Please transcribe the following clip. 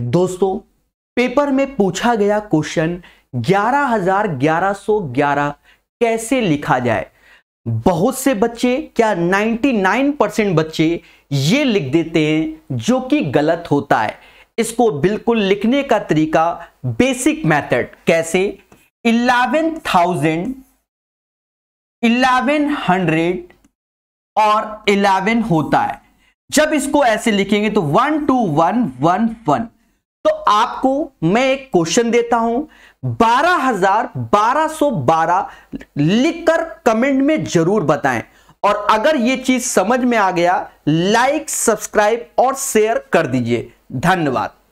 दोस्तों पेपर में पूछा गया क्वेश्चन 11111 कैसे लिखा जाए बहुत से बच्चे क्या 99 परसेंट बच्चे ये लिख देते हैं जो कि गलत होता है इसको बिल्कुल लिखने का तरीका बेसिक मेथड कैसे इलेवन थाउजेंड इलेवन हंड्रेड और इलेवन होता है जब इसको ऐसे लिखेंगे तो one two one one one तो आपको मैं एक क्वेश्चन देता हूं बारह हजार बारह सो बारह लिखकर कमेंट में जरूर बताएं और अगर ये चीज समझ में आ गया लाइक सब्सक्राइब और शेयर कर दीजिए धन्यवाद